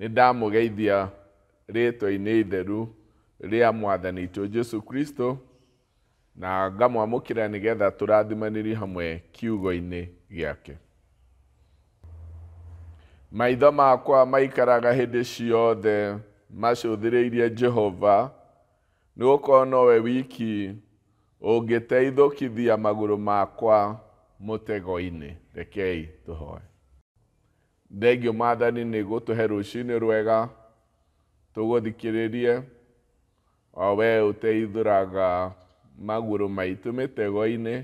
nä ndamũgeithia rĩtwa-inĩ itheru rĩa mwathani witũ jesu kristo na ngamwamũkĩra nĩgetha tũrathimanĩrie hamwe kiugo-inĩ gĩake maitho makwa maikaraga hĩndĩ ciothe macũthĩrĩirie jehova nĩgũkorwo nowe wiki ũngĩteithũkithia magũrũ makwa mũtego-inĩ rekei tũhoe thengio maathani nä gå tå he rå cinä rwega tå gå thikä rä rie o we å teithå raga magå rå maitå mä tego-inä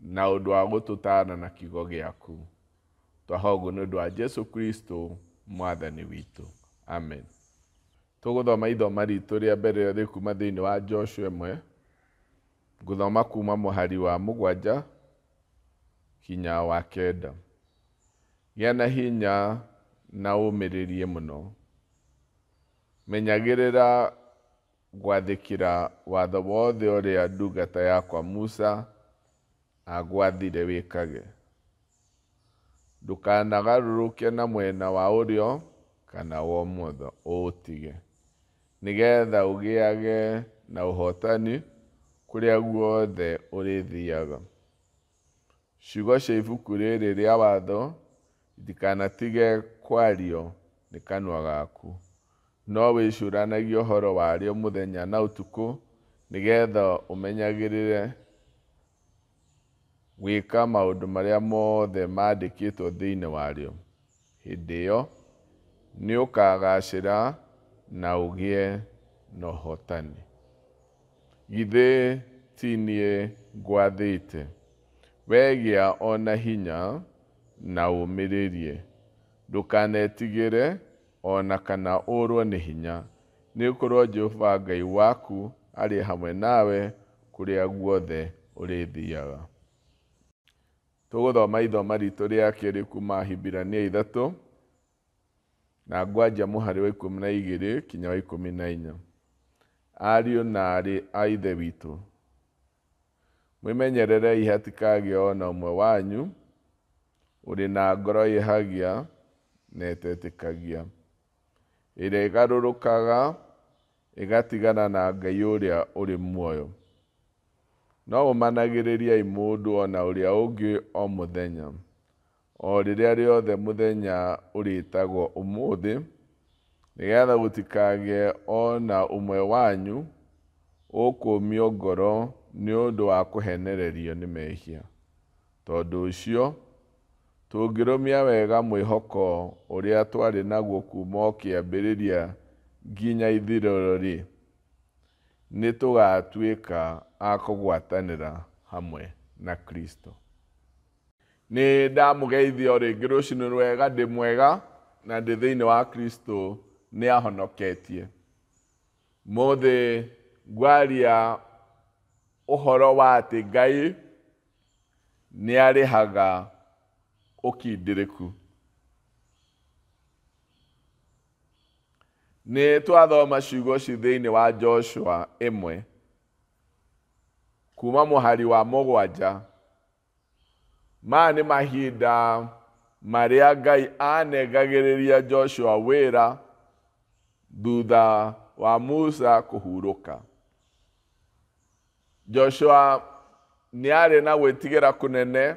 na å ndå wa gå tå tana na kiugo gä aku twaha nä å ndå wa jesu kristo mwathani witå amen tå gå thoma ithoma ritå rä a mbere rä kuma thä inä wa joshua ĩmwe ngå thoma kuma hari wa gwanja kinya wa kenda gä na hinya na å muno rä rie må no menyagä rä ra gwathä kä ra watho wothe å rä a ndungata yakwa musa agwathire wä kage ndåkanagarå rå ke na mwena wa å rä o kana wa motho å tige nä getha å gä age na å hotani kå rä a guothe å rä thiaga ciugo cia ibuku rä rä rä a watho tige kwario ni kanua gaku no wĩcũranagie ũhoro warĩo mũthenya na utuku nigetha umenyagirire gwĩka maũndũ marĩa mothe mandĩkĩtwo thĩinĩ warĩo hĩndĩ ĩyo ni ũkagacĩra na ugie na ũhotani githĩ tinie niĩ wegia ona hinya na ũmĩrĩrie ndũkanetigĩre ona kana ũrwo nĩ hinya nĩ ũkorwo jehova ngai waku arĩ hamwe nawe kũrĩa guothe ũrĩthiaga tũgũthoma ithoma ritũ rĩa kerĩ kuma hibirania ithatũ na ngwanja mũhari wa ikũmi na igĩrĩ kinya wa ikũmi na inya ariũ na arĩ a ithe witũ mwĩmenyererei hatikagĩa ona ũmwe wanyu ũrĩ na ngoro ĩhagia na ĩtetĩkagia ĩrĩa ĩgarũrũkaga ĩgatigana na ngai ũrĩa ũrĩ muoyo no ũmanagĩrĩriai mũndũ o na ũrĩa ũngĩ o mũthenya o rĩrĩa rĩothe mũthenya ũrĩtagwo ũmũthĩ nĩgetha gũtikagĩe ona na ũmwe wanyu ũkũmio ngoro nĩ ũndũ wa kũhenererio nĩ mehia tondũ ũcio tũngĩrũmia wega mwĩhoko ũrĩa twarĩ naguo kuuma o kĩambĩrĩria nginya ithirĩro-rĩ nĩ tũgatuĩka a kũgwatanĩra hamwe na kristo nĩ ndamũgeithia o rĩngĩ rũciinĩ rwega ndĩ mwega na ndĩ thĩinĩ wa kristo nĩ ahonoketie mũthĩ ngwaria ũhoro wa atĩ ngai nĩ arĩhaga ũkindĩrĩku nĩ twathoma ciugo ci thĩinĩ wa joshua ĩmwe kuma hari wa mũgwanja maya nĩ mahinda marĩa ngai anengagĩrĩria joshua wĩra thutha wa musa kuhuruka joshua ni arĩ na gwĩtigĩra kunene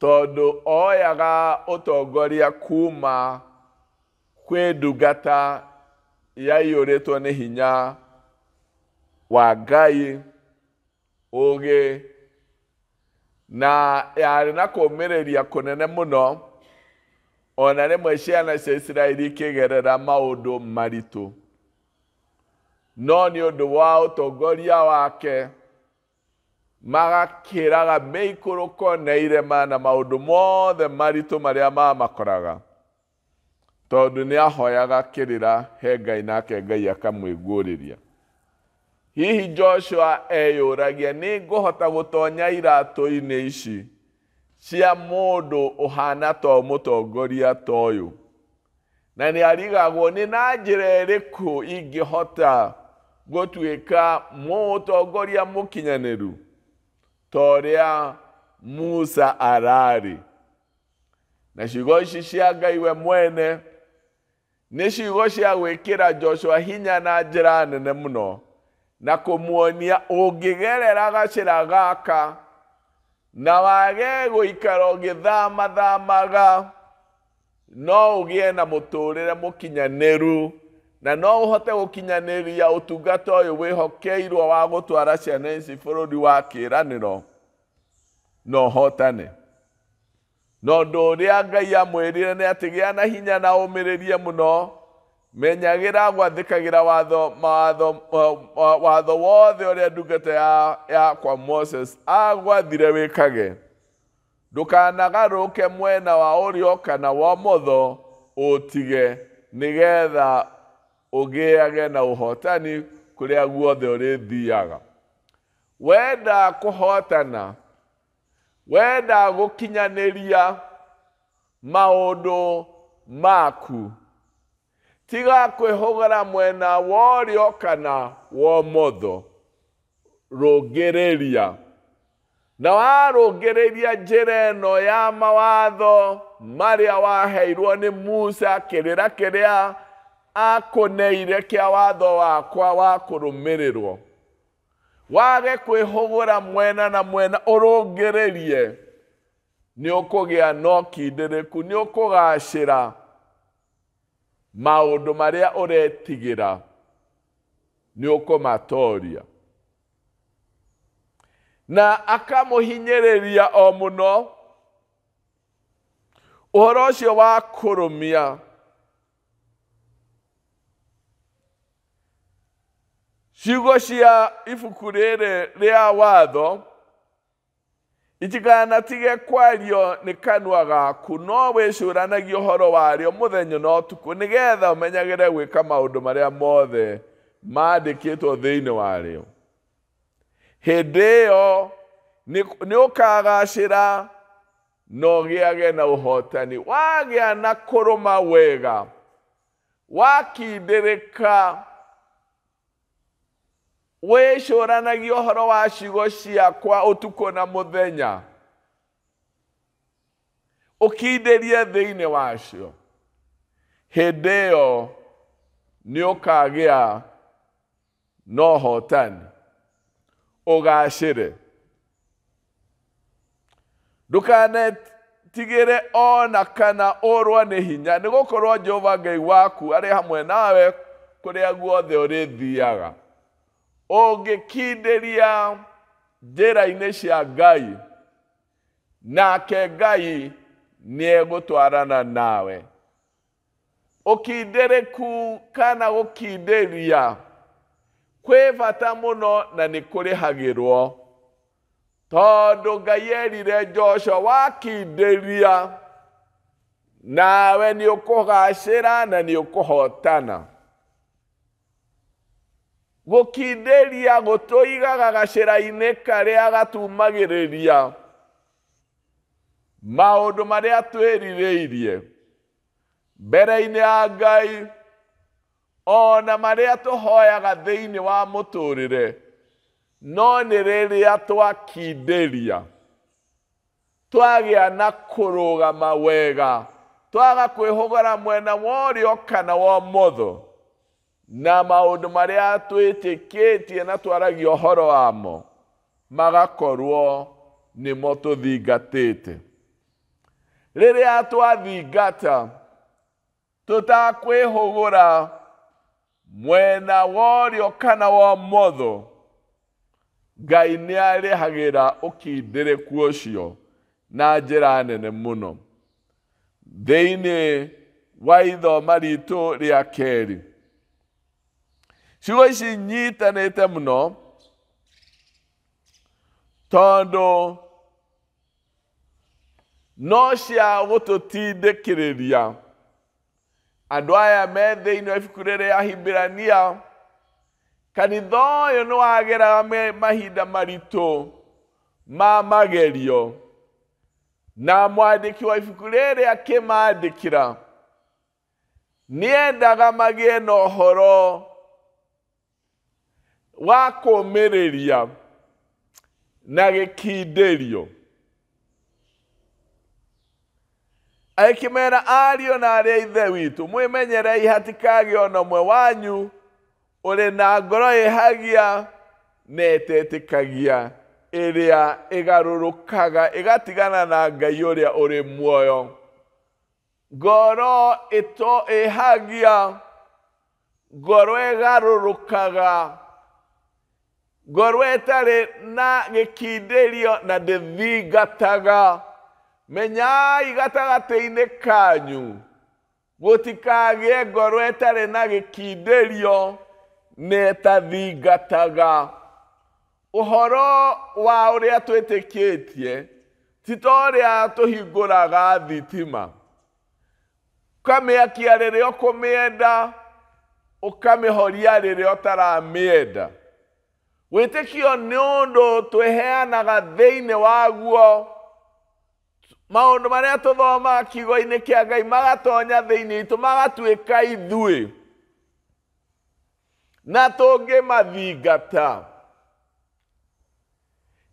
tondũ oyaga ũtongoria kuma kwĩ ndungata yaiyũrĩtwo nĩ hinya wa ngai ũgĩ na yarĩ na kũũmĩrĩria kũnene mũno ona rimwe ciana cia isiraeli ikĩgerera maũndũ maritu no nĩ ũndũ wa ũtongoria wake magakä meikå rå na irema na maå ndå mothe maritå marä a mamakoraga tondå nä ahoyaga kä rä ra he ngai nake ngai akamwä guå rä ria hihi joshua eyå ragia nä ngå hota gå tonya iratå-inä ici cia må ndå å hana to må tongoria ta å yå na nä arigagwo nä na njä ra ä rä kå ingä hota gå tuä ka må tongoria må kinyanä ru torea musa arari na ngai iwe mwene nä ciugo cia gwä kä ra joshua hinya na njä ra nene må no na kå muonia å ngä gerera gacä gaka na wage gå ikara å gä thamathamaga no å gä e na må tå rä re må kinyanä ru na no hote tungata å yå wä hokeirwo wa gũtwara ciana ici ri wa kĩĩranĩro na hotane no rä a ngai nä atä gä a na hinya na no menyagä ra gwathä watho ra watho wothe a ndungata yakwa moses agwathire wĩkage ke mwena wa o kana wa tige nä getha ugiage na uhotani kuria guothe urithiaga wenda kuhotana wenda gukinyaniria maundu maku tiga kwihugara mwena wa urio kana wa motho rungiriria na warungiriria njira ino ya mawatho maria waheirwo ni musa kirira kiria akuneire kia watho wakwa wa kũrũmĩrĩrwo wage kwihugura mwena na mwena ũrũngĩrĩrie nĩ ũkũgĩa na ũkindĩrĩku nĩ ũkũgacĩra maũndũ marĩa ũretigĩra nĩ ũkũmatoria na akamuhinyiriria o muno, uhoro ucio wa kũrũmia ciugo cia ibuku rĩrĩ rĩa watho itikanatige kwario nĩ kanua gaku no wĩcũranagie ũhoro warĩo mũthenya na ũtukũ nĩgetha ũmenyagĩre gwĩka maũndũ marĩa mothe maandĩkĩtwo thĩinĩ warĩo hĩndĩ ĩyo nĩ ũkagacĩra na ũgĩage na ũhotani wagĩa na kũrũma wega wakindĩrĩka wĩcũranagia ũhoro wa ciugo ciakwa ũtukũ na mũthenya ũkindĩrie thĩinĩ wacio hĩndĩ ĩyo nĩ ũkagĩa na ũhotani ũgaacĩre ndũkanetigĩre ona kana ũrũa nĩ hinya nĩgũkorwo jehova ngai waku arĩ hamwe nawe kũrĩa guothe ũrĩthiaga ogekideria dera cia ngai nake gai niegotwarana nawe okidereku kana gũkindĩria kwĩ bata mũno na nĩ kũrĩhagĩrwo tondũ ngai erire joshua wakindĩria nawe nĩ na nĩ na gũkindĩria gũtũigaga gacĩra-inĩ karĩa gatumagĩrĩria maũndũ marĩa twĩrirĩirie mbere-inĩ ya ngai ona marĩa tũhoyaga thĩinĩ wa mũtũrĩre no nĩ rĩrĩa twakindĩria twagĩa na kũrũgama wega twaga kwĩhũgara mwena wa ũrĩo kana wa motho na maundu maria twitikitie na twaragia uhoro wamo magakorwo nimo tuthingatite riria twathingata tutakwihugura mwena worio kana wa motho ngai nä arä ra å na njä nene må no wa ithoma ritå rä a ciugo ici nyitanĩte mũno tondũ no cia gũtũtindĩkĩrĩria andũ aya me thĩinĩ wa ibuku rĩrĩ ya hibirania kanitha ũyũ nĩ wageraga mahinda maritũ ma magerio na mwandĩki wa ibuku rĩrĩ akĩmandĩkĩra nĩ endaga magĩe na ũhoro wakomereria na gĩkindĩrio akĩmera ariũ na arĩ ithe witũ mwĩmenyerei hatikagĩ ona ũmwe wanyu ũrĩ na ngoro ĩhagia na ĩtetĩkagia ĩrĩa ĩgarũrũkaga ĩgatigana na ngai ũrĩa ũrĩ muoyo ngoro ĩhagia ngoro ĩgarũrũkaga ngorwo ĩtarĩ na gä gĩkindĩrio na ndĩthingataga menyai gatagatĩ -inä kanyu gå tikagä gũtikagĩe ngorwo ĩtarĩ na gä kindä rio nä gĩkindĩrio nĩ å horo wa å rä a twä tä ũrĩa twĩtĩkĩtie ti tå hingå raga thitima å å kamä kamä akia rä rä a kå mä enda horia rä rä a å taramä enda gwĩtĩkio nĩ ũndũ twĩheanaga thĩinĩ waguo maũndũ marĩa tũthomaga kiugo-inĩ kĩa ngai magatonya thĩinĩ itũ magatuĩka ithuĩ na tũngĩmathingata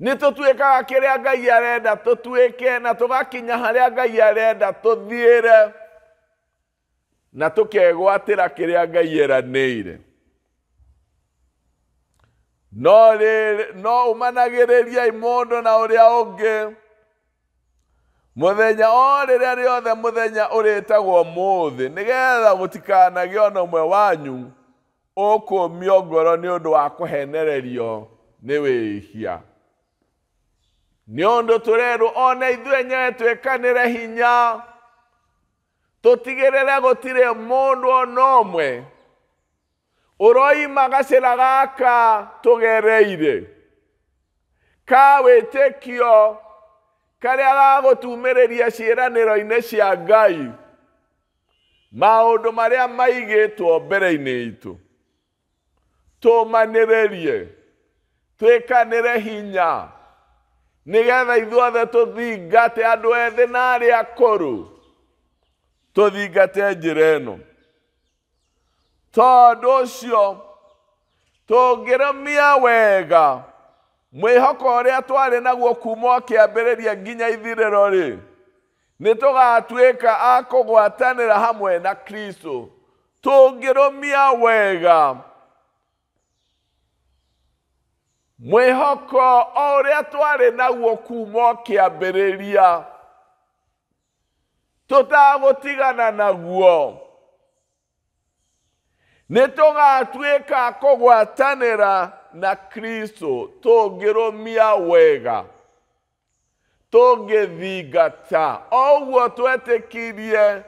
nĩ tũtuĩkaga kĩrĩa ngai arenda tũtuĩke na tũgakinya harĩa ngai arenda tũthiĩre na tũkegwatĩra kĩrĩa ngai eranĩire no no umanagiriria mundu na uria ungi muthenya o riria riothe muthenya uritagwo muthi nigetha gutikanagio ona umwe wanyu ukumio ngoro ni undu wa kuhenererio ni wihia ni undu turerwo ona ithuĩ enyewe twikanĩre hinya tũtigĩrĩre gũtirĩ mũndũ ona ũmwe oroi magaseraga aka tugereire ka witikio karia gagutumireria ciĩranĩro-inĩ cia ngai maũndũ marĩa maigĩtwo mbere-inĩ itũ tũmanĩrĩrie twĩkanĩre hinya nĩgetha ithuothe tũthingate andũ ethĩ na arĩa akũrũ tũthingate njĩra ĩno tondu ucio tungiromia wega rä a twarä naguo kuma ria nginya ithiriro ri ni tugatuika a ra hamwe na kristo tungirumia wega hoko o a twarä naguo kuma tagå tigana naguo nitugatuika kugwatanira na kristo tungirumia wega tungithingata oguo twetikirie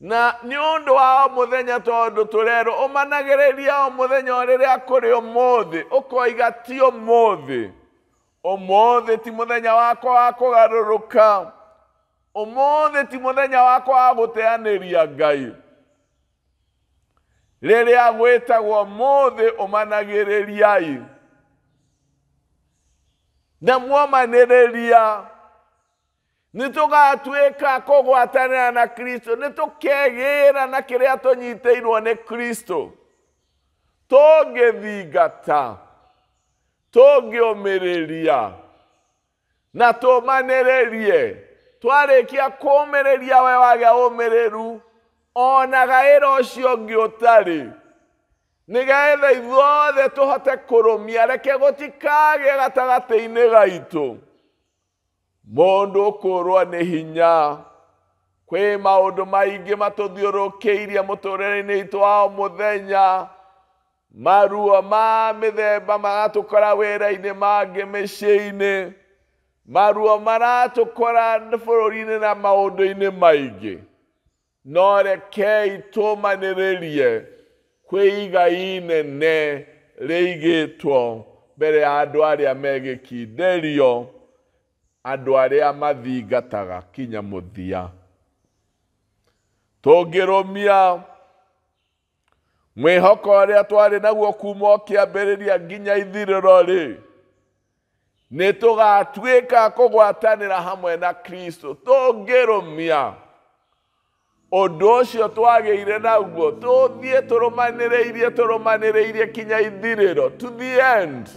na nä å ndå wa o må thenya tondå tå rerwo å managä rä ria o må thenya å rä rä a kå rä å må thä å koiga ti å må thä å må thä ti må thenya wakwa wa kå garå rå ka å ti må thenya wakwa wa gå teanä ria ngai rĩrĩa gwĩtagwo mũthĩ ũmanagĩrĩriai na mwomanĩrĩria nĩtũgatuĩka kũgwatanĩra na kristo nĩtũkegĩra na kĩrĩa tũnyitĩirwo nĩ kristo tũngĩthingata tũngĩũmĩrĩria na tũmanĩrĩrie twarĩkia kũũmĩrĩria we wagĩa ũmĩrĩru ona gaira ucio ngi utari nigetha ithuothe tuhote kurumia reke gutikagye gatagati-ini gaitu mundu ukurwa ni hinya kwi maundu maingi matuthiurukiirie muturire-ini itu wa o muthenya maruo ma mithemba maratukora wira-ini mangi mici-ini maruo maratukora bururi-ini na maundu-ini maingi noreke itumaniririe kwi igai inene rigitwo mbere ya andu aria megikinderio andu aria mathingataga kinya muthia tungirumia mwihoko uria twari naguo kuma ukiambiriria nginya ithiriro ri nitugatuika kugwatanira hamwe na kristo tungirumia ũndũ ũcio twagĩire naguo tũthiĩ tũrũmanĩrĩirie tũrũmanĩrĩirie kinya ithirĩro to the end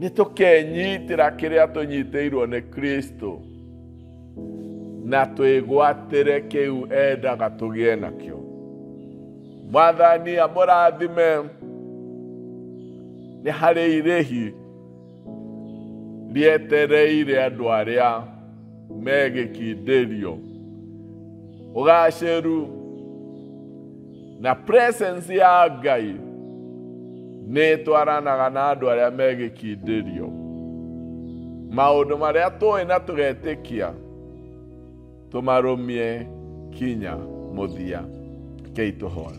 nĩ tũkenyitĩra kĩrĩa tũnyitĩirwo nĩ kristo na twĩgwatĩre kĩu endaga tũgĩe nakĩo mwathani amũrathime nĩ harĩ irĩhi rĩetereire andũ arĩa megekindĩrio ũgacĩru na presence ya ngai nĩ ĩtwaranaga na andũ arĩa megĩkindĩrio maũndũ marĩa tũĩ na tũgetĩkia tũmarũmie kinya mũthia kei tũhoe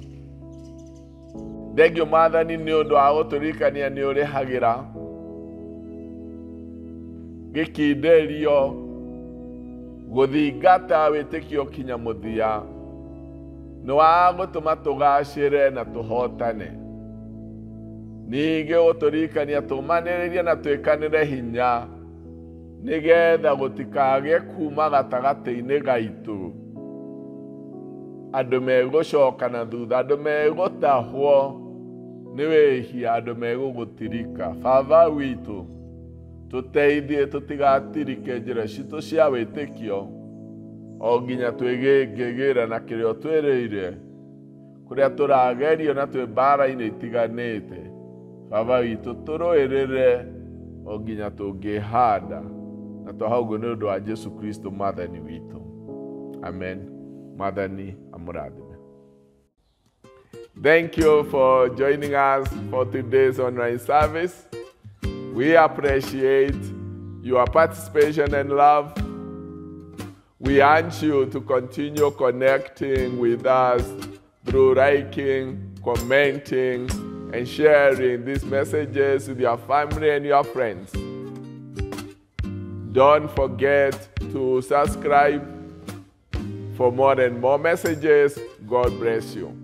thengio maathani nĩ ũndũ wa gũtũririkania nĩ ũrĩhagĩra gĩkindĩrio gåthingata wä kio kinya må thia nä wagå tå na tå hotane ningä å na twä hinya nä getha gå tikagä kuma gatagatä-inä gaitå andå megå na thutha andå megå tahwo nä wä hia baba witå toteirie tutigatirike njira citå cia wä tä kio o nginya twägä ra na kä rä a twä ire kå rä a tå na twä mbara-inä itiganä te baba witå tå rå ä rä re o nginya tå ngä handa na twahauguo nä å ndå wa jesu kristo mwathani witå amen mwathani amå rathime Thank you for joining us for today's online service. We appreciate your participation and love. We urge you to continue connecting with us through liking, commenting, and sharing these messages with your family and your friends. Don't forget to subscribe for more and more messages. God bless you.